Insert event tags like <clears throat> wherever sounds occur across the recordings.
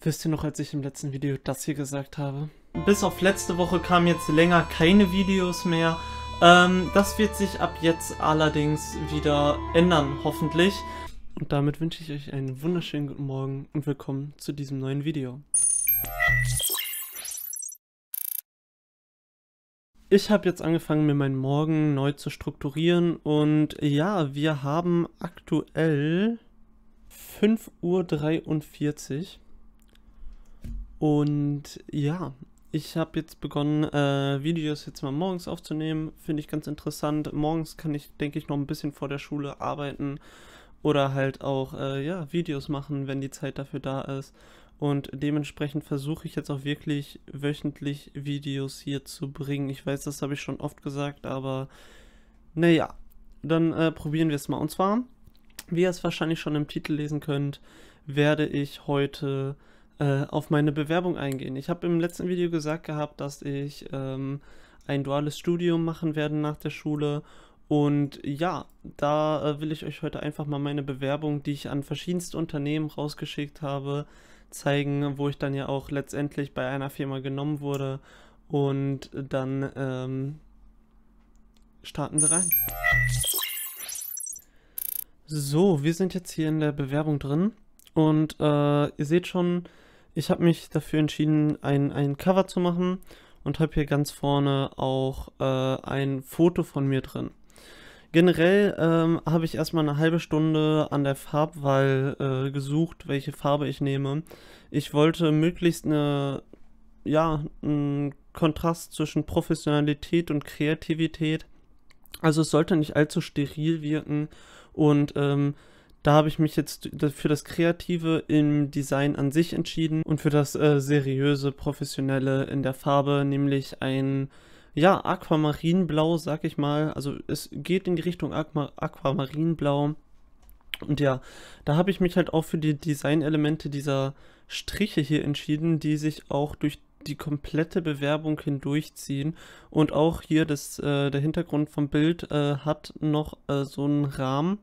Wisst ihr noch, als ich im letzten Video das hier gesagt habe? Bis auf letzte Woche kamen jetzt länger keine Videos mehr. Ähm, das wird sich ab jetzt allerdings wieder ändern, hoffentlich. Und damit wünsche ich euch einen wunderschönen guten Morgen und willkommen zu diesem neuen Video. Ich habe jetzt angefangen, mir meinen Morgen neu zu strukturieren und ja, wir haben aktuell 5.43 Uhr. Und ja, ich habe jetzt begonnen, äh, Videos jetzt mal morgens aufzunehmen. Finde ich ganz interessant. Morgens kann ich, denke ich, noch ein bisschen vor der Schule arbeiten oder halt auch äh, ja, Videos machen, wenn die Zeit dafür da ist. Und dementsprechend versuche ich jetzt auch wirklich wöchentlich Videos hier zu bringen. Ich weiß, das habe ich schon oft gesagt, aber naja, dann äh, probieren wir es mal. Und zwar, wie ihr es wahrscheinlich schon im Titel lesen könnt, werde ich heute äh, auf meine Bewerbung eingehen. Ich habe im letzten Video gesagt gehabt, dass ich ähm, ein duales Studium machen werde nach der Schule. Und ja, da äh, will ich euch heute einfach mal meine Bewerbung, die ich an verschiedenste Unternehmen rausgeschickt habe, zeigen, wo ich dann ja auch letztendlich bei einer Firma genommen wurde. Und dann ähm, starten wir rein. So, wir sind jetzt hier in der Bewerbung drin und äh, ihr seht schon, ich habe mich dafür entschieden, ein, ein Cover zu machen und habe hier ganz vorne auch äh, ein Foto von mir drin. Generell ähm, habe ich erstmal eine halbe Stunde an der Farbwahl äh, gesucht, welche Farbe ich nehme. Ich wollte möglichst eine, ja, einen Kontrast zwischen Professionalität und Kreativität. Also es sollte nicht allzu steril wirken und ähm, da habe ich mich jetzt für das Kreative im Design an sich entschieden und für das äh, seriöse, professionelle in der Farbe, nämlich ein ja, Aquamarinblau, sag ich mal. Also es geht in die Richtung Aqu Aquamarinblau. Und ja, da habe ich mich halt auch für die Designelemente dieser Striche hier entschieden, die sich auch durch die komplette Bewerbung hindurchziehen. Und auch hier das, äh, der Hintergrund vom Bild äh, hat noch äh, so einen Rahmen,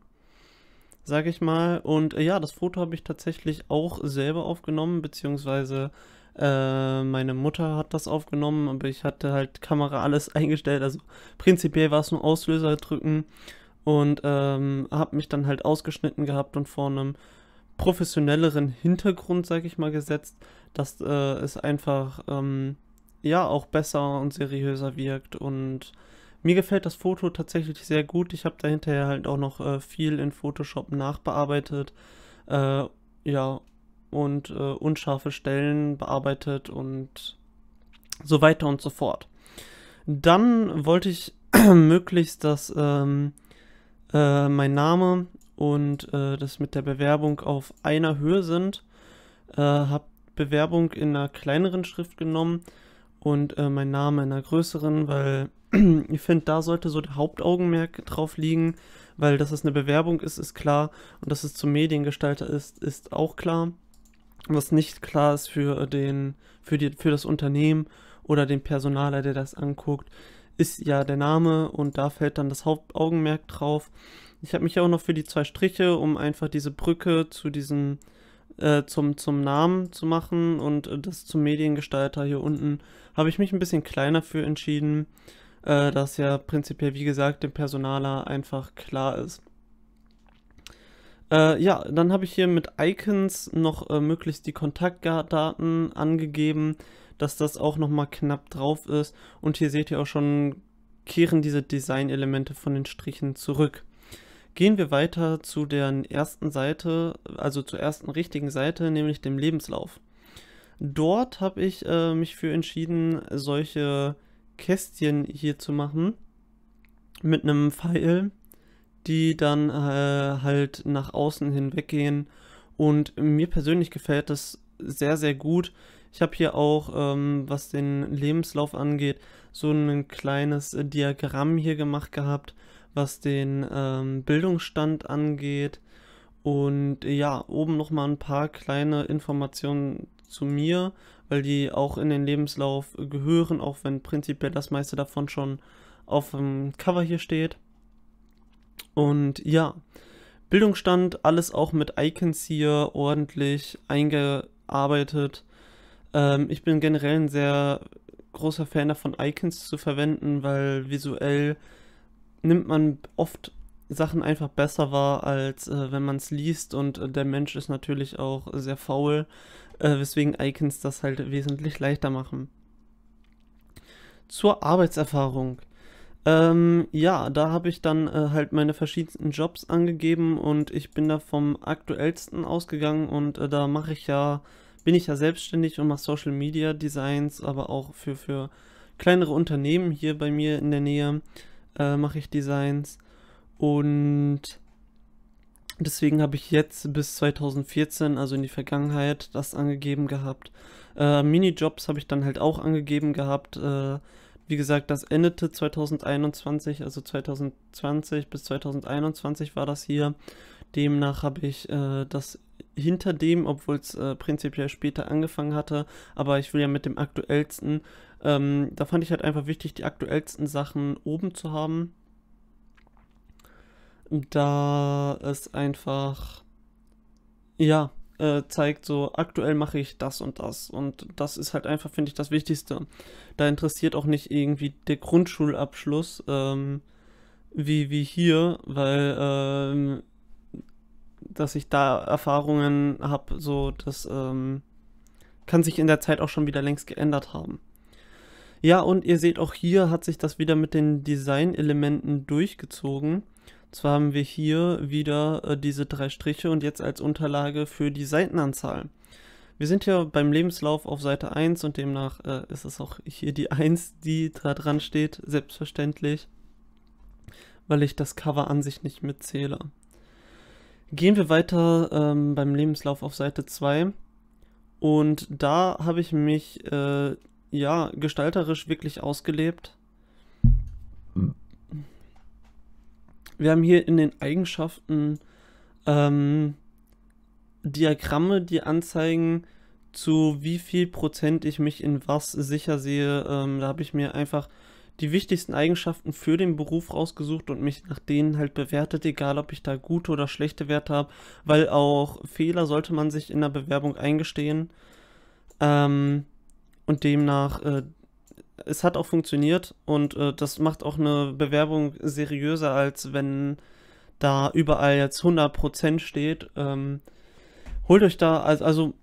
sage ich mal. Und äh, ja, das Foto habe ich tatsächlich auch selber aufgenommen, beziehungsweise äh, meine Mutter hat das aufgenommen, aber ich hatte halt Kamera alles <laughs> eingestellt. Also prinzipiell war es nur Auslöser drücken und ähm, habe mich dann halt ausgeschnitten gehabt und vor einem professionelleren Hintergrund, sage ich mal, gesetzt, dass äh, es einfach ähm, ja auch besser und seriöser wirkt und mir gefällt das Foto tatsächlich sehr gut. Ich habe da hinterher halt auch noch äh, viel in Photoshop nachbearbeitet. Äh, ja, und äh, unscharfe Stellen bearbeitet und so weiter und so fort. Dann wollte ich <clears throat> möglichst, dass ähm, äh, mein Name und äh, das mit der Bewerbung auf einer Höhe sind. Äh, habe Bewerbung in einer kleineren Schrift genommen und mein Name in einer größeren, weil <clears throat> ich finde, da sollte so der Hauptaugenmerk drauf liegen, weil dass es eine Bewerbung ist, ist klar. Und dass es zum Mediengestalter ist, ist auch klar. Was nicht klar ist für, den, für, die, für das Unternehmen oder den Personaler, der das anguckt, ist ja der Name und da fällt dann das Hauptaugenmerk drauf. Ich habe mich auch noch für die zwei Striche, um einfach diese Brücke zu diesem äh, zum, zum Namen zu machen und das zum Mediengestalter hier unten, habe ich mich ein bisschen kleiner für entschieden äh, das ja prinzipiell, wie gesagt, dem Personaler einfach klar ist. Äh, ja, dann habe ich hier mit Icons noch äh, möglichst die Kontaktdaten angegeben, dass das auch nochmal knapp drauf ist. Und hier seht ihr auch schon, kehren diese Designelemente von den Strichen zurück. Gehen wir weiter zu der ersten Seite, also zur ersten richtigen Seite, nämlich dem Lebenslauf. Dort habe ich äh, mich für entschieden, solche Kästchen hier zu machen mit einem Pfeil, die dann äh, halt nach außen hinweggehen. Und mir persönlich gefällt das sehr, sehr gut. Ich habe hier auch, ähm, was den Lebenslauf angeht, so ein kleines äh, Diagramm hier gemacht gehabt, was den ähm, Bildungsstand angeht. Und ja, oben nochmal ein paar kleine Informationen zu mir, weil die auch in den Lebenslauf gehören, auch wenn prinzipiell das meiste davon schon auf dem Cover hier steht. Und ja, Bildungsstand, alles auch mit Icons hier ordentlich eingearbeitet. Ähm, ich bin generell ein sehr großer Fan davon, Icons zu verwenden, weil visuell nimmt man oft Sachen einfach besser war, als äh, wenn man es liest. Und äh, der Mensch ist natürlich auch sehr faul, äh, weswegen Icons das halt wesentlich leichter machen. Zur Arbeitserfahrung. Ähm, ja, da habe ich dann äh, halt meine verschiedensten Jobs angegeben und ich bin da vom aktuellsten ausgegangen und äh, da mache ich ja, bin ich ja selbstständig und mache Social Media Designs, aber auch für, für kleinere Unternehmen hier bei mir in der Nähe äh, mache ich Designs und deswegen habe ich jetzt bis 2014, also in die Vergangenheit, das angegeben gehabt. Äh, Minijobs habe ich dann halt auch angegeben gehabt. Äh, wie gesagt, das endete 2021, also 2020 bis 2021 war das hier. Demnach habe ich äh, das hinter dem, obwohl es äh, prinzipiell später angefangen hatte, aber ich will ja mit dem aktuellsten, ähm, da fand ich halt einfach wichtig, die aktuellsten Sachen oben zu haben da es einfach, ja, äh, zeigt so, aktuell mache ich das und das. Und das ist halt einfach, finde ich, das Wichtigste. Da interessiert auch nicht irgendwie der Grundschulabschluss, ähm, wie, wie hier, weil, ähm, dass ich da Erfahrungen habe, so, das ähm, kann sich in der Zeit auch schon wieder längst geändert haben. Ja, und ihr seht auch hier hat sich das wieder mit den Designelementen durchgezogen. Zwar haben wir hier wieder äh, diese drei Striche und jetzt als Unterlage für die Seitenanzahl. Wir sind ja beim Lebenslauf auf Seite 1 und demnach äh, ist es auch hier die 1, die da dran steht, selbstverständlich, weil ich das Cover an sich nicht mitzähle. Gehen wir weiter ähm, beim Lebenslauf auf Seite 2 und da habe ich mich äh, ja gestalterisch wirklich ausgelebt Wir haben hier in den Eigenschaften ähm, Diagramme, die anzeigen, zu wie viel Prozent ich mich in was sicher sehe. Ähm, da habe ich mir einfach die wichtigsten Eigenschaften für den Beruf rausgesucht und mich nach denen halt bewertet, egal ob ich da gute oder schlechte Werte habe, weil auch Fehler sollte man sich in der Bewerbung eingestehen. Ähm, und demnach äh, es hat auch funktioniert und äh, das macht auch eine Bewerbung seriöser, als wenn da überall jetzt 100% steht. Ähm, holt euch da, also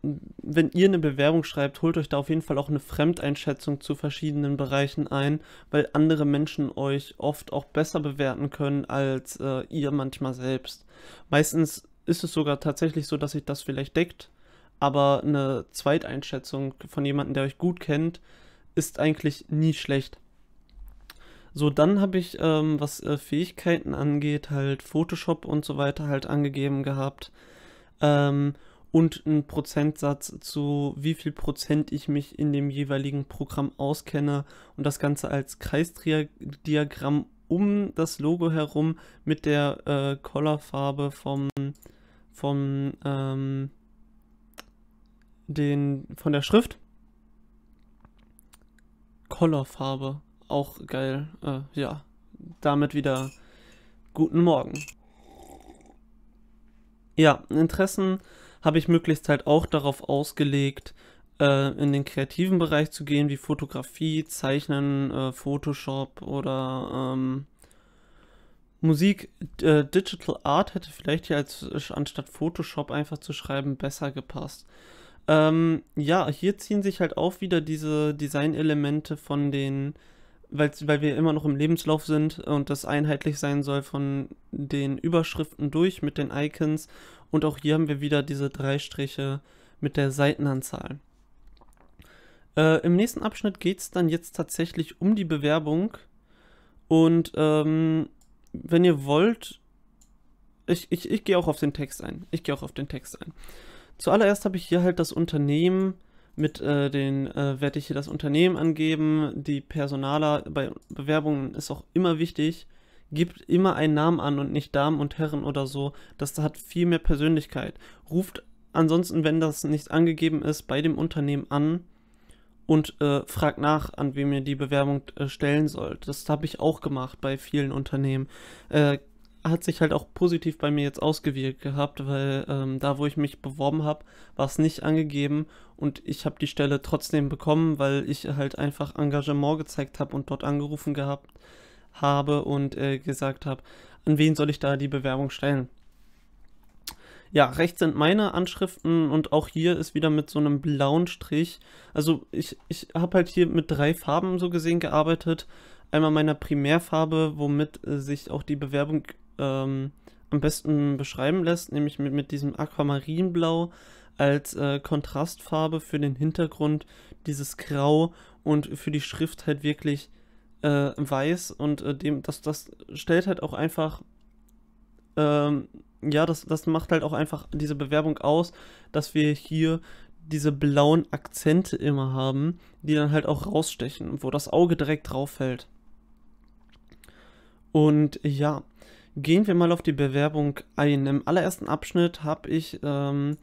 wenn ihr eine Bewerbung schreibt, holt euch da auf jeden Fall auch eine Fremdeinschätzung zu verschiedenen Bereichen ein, weil andere Menschen euch oft auch besser bewerten können als äh, ihr manchmal selbst. Meistens ist es sogar tatsächlich so, dass sich das vielleicht deckt, aber eine Zweiteinschätzung von jemandem, der euch gut kennt, ist eigentlich nie schlecht. So, dann habe ich, ähm, was äh, Fähigkeiten angeht, halt Photoshop und so weiter halt angegeben gehabt. Ähm, und einen Prozentsatz zu wie viel Prozent ich mich in dem jeweiligen Programm auskenne und das Ganze als Kreisdiagramm um das Logo herum mit der äh, Colorfarbe vom, vom ähm, den, von der Schrift Colorfarbe. Auch geil. Äh, ja, damit wieder guten Morgen. Ja, Interessen habe ich möglichst halt auch darauf ausgelegt, äh, in den kreativen Bereich zu gehen, wie Fotografie, Zeichnen, äh, Photoshop oder ähm, Musik. Äh, Digital Art hätte vielleicht hier als anstatt Photoshop einfach zu schreiben besser gepasst. Ähm, ja, hier ziehen sich halt auch wieder diese Designelemente von den, weil, wir immer noch im Lebenslauf sind und das einheitlich sein soll von den Überschriften durch mit den Icons. Und auch hier haben wir wieder diese drei Striche mit der Seitenanzahl. Äh, Im nächsten Abschnitt geht es dann jetzt tatsächlich um die Bewerbung. Und ähm, wenn ihr wollt, ich, ich, ich gehe auch auf den Text ein. Ich gehe auch auf den Text ein. Zuallererst habe ich hier halt das Unternehmen mit äh, den äh, werde ich hier das Unternehmen angeben. Die Personaler bei Bewerbungen ist auch immer wichtig. Gibt immer einen Namen an und nicht Damen und Herren oder so. Das hat viel mehr Persönlichkeit. Ruft ansonsten, wenn das nicht angegeben ist, bei dem Unternehmen an und äh, fragt nach, an wem ihr die Bewerbung äh, stellen sollt. Das habe ich auch gemacht bei vielen Unternehmen. Äh, hat sich halt auch positiv bei mir jetzt ausgewirkt gehabt, weil ähm, da, wo ich mich beworben habe, war es nicht angegeben und ich habe die Stelle trotzdem bekommen, weil ich halt einfach Engagement gezeigt habe und dort angerufen gehabt habe und äh, gesagt habe, an wen soll ich da die Bewerbung stellen. Ja, rechts sind meine Anschriften und auch hier ist wieder mit so einem blauen Strich. Also ich, ich habe halt hier mit drei Farben so gesehen gearbeitet einmal meiner Primärfarbe, womit äh, sich auch die Bewerbung ähm, am besten beschreiben lässt, nämlich mit, mit diesem Aquamarinblau als äh, Kontrastfarbe für den Hintergrund, dieses Grau und für die Schrift halt wirklich äh, weiß und äh, dem, das, das stellt halt auch einfach, ähm, ja, das, das macht halt auch einfach diese Bewerbung aus, dass wir hier diese blauen Akzente immer haben, die dann halt auch rausstechen, wo das Auge direkt drauf fällt. Und ja, Gehen wir mal auf die Bewerbung ein. Im allerersten Abschnitt habe ich ähm,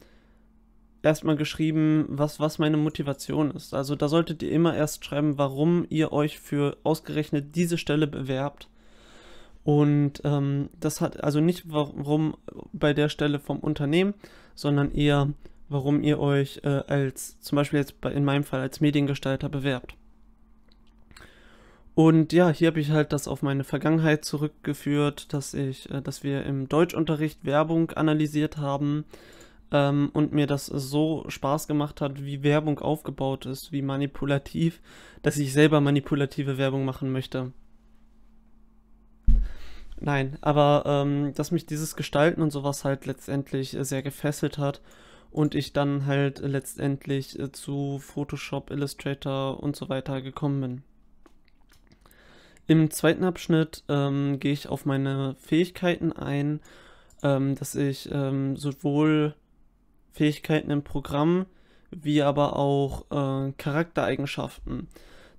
erstmal geschrieben, was, was meine Motivation ist. Also da solltet ihr immer erst schreiben, warum ihr euch für ausgerechnet diese Stelle bewerbt. Und ähm, das hat also nicht warum bei der Stelle vom Unternehmen, sondern eher warum ihr euch äh, als zum Beispiel jetzt bei, in meinem Fall als Mediengestalter bewerbt. Und ja, hier habe ich halt das auf meine Vergangenheit zurückgeführt, dass ich, äh, dass wir im Deutschunterricht Werbung analysiert haben ähm, und mir das so Spaß gemacht hat, wie Werbung aufgebaut ist, wie manipulativ, dass ich selber manipulative Werbung machen möchte. Nein, aber ähm, dass mich dieses Gestalten und sowas halt letztendlich äh, sehr gefesselt hat und ich dann halt letztendlich äh, zu Photoshop, Illustrator und so weiter gekommen bin. Im zweiten Abschnitt ähm, gehe ich auf meine Fähigkeiten ein, ähm, dass ich ähm, sowohl Fähigkeiten im Programm wie aber auch äh, Charaktereigenschaften,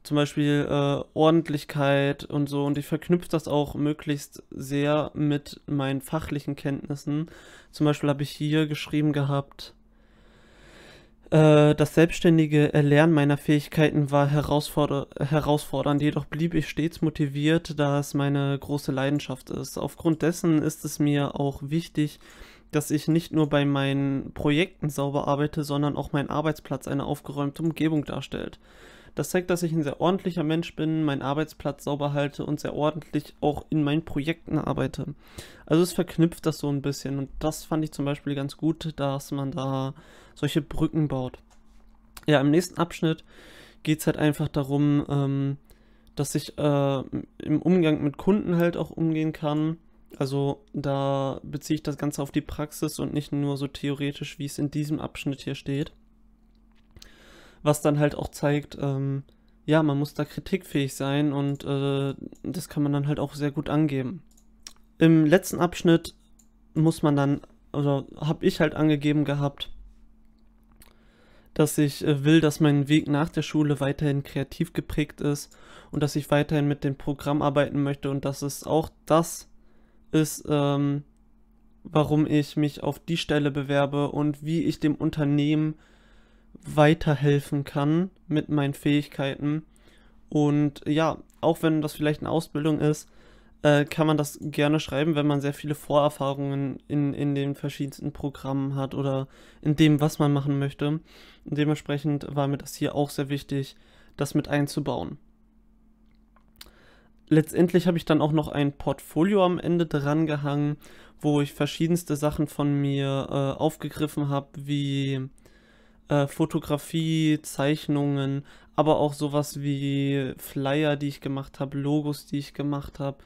zum Beispiel äh, Ordentlichkeit und so. Und ich verknüpfe das auch möglichst sehr mit meinen fachlichen Kenntnissen. Zum Beispiel habe ich hier geschrieben gehabt, äh, das selbstständige Erlernen meiner Fähigkeiten war herausforder herausfordernd, jedoch blieb ich stets motiviert, da es meine große Leidenschaft ist. Aufgrund dessen ist es mir auch wichtig, dass ich nicht nur bei meinen Projekten sauber arbeite, sondern auch mein Arbeitsplatz eine aufgeräumte Umgebung darstellt. Das zeigt, dass ich ein sehr ordentlicher Mensch bin, meinen Arbeitsplatz sauber halte und sehr ordentlich auch in meinen Projekten arbeite. Also es verknüpft das so ein bisschen und das fand ich zum Beispiel ganz gut, dass man da solche Brücken baut. Ja, im nächsten Abschnitt geht es halt einfach darum, ähm, dass ich äh, im Umgang mit Kunden halt auch umgehen kann. Also da beziehe ich das Ganze auf die Praxis und nicht nur so theoretisch, wie es in diesem Abschnitt hier steht was dann halt auch zeigt, ähm, ja, man muss da kritikfähig sein und äh, das kann man dann halt auch sehr gut angeben. Im letzten Abschnitt muss man dann, oder also habe ich halt angegeben gehabt, dass ich äh, will, dass mein Weg nach der Schule weiterhin kreativ geprägt ist und dass ich weiterhin mit dem Programm arbeiten möchte und dass es auch das ist, ähm, warum ich mich auf die Stelle bewerbe und wie ich dem Unternehmen weiterhelfen kann mit meinen Fähigkeiten. Und ja, auch wenn das vielleicht eine Ausbildung ist, äh, kann man das gerne schreiben, wenn man sehr viele Vorerfahrungen in, in den verschiedensten Programmen hat oder in dem, was man machen möchte. Und dementsprechend war mir das hier auch sehr wichtig, das mit einzubauen. Letztendlich habe ich dann auch noch ein Portfolio am Ende dran gehangen, wo ich verschiedenste Sachen von mir äh, aufgegriffen habe, wie äh, Fotografie, Zeichnungen, aber auch sowas wie Flyer, die ich gemacht habe, Logos, die ich gemacht habe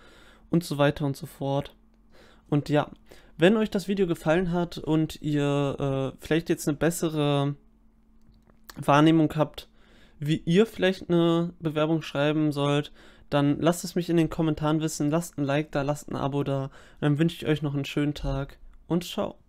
und so weiter und so fort. Und ja, wenn euch das Video gefallen hat und ihr äh, vielleicht jetzt eine bessere Wahrnehmung habt, wie ihr vielleicht eine Bewerbung schreiben sollt, dann lasst es mich in den Kommentaren wissen, lasst ein Like da, lasst ein Abo da. Dann wünsche ich euch noch einen schönen Tag und ciao.